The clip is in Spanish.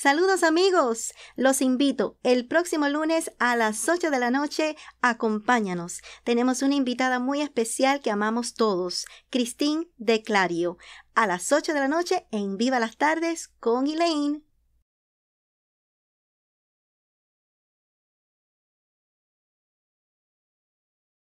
Saludos amigos, los invito el próximo lunes a las 8 de la noche, acompáñanos. Tenemos una invitada muy especial que amamos todos, Cristín de Clario, a las 8 de la noche en Viva las Tardes con Elaine.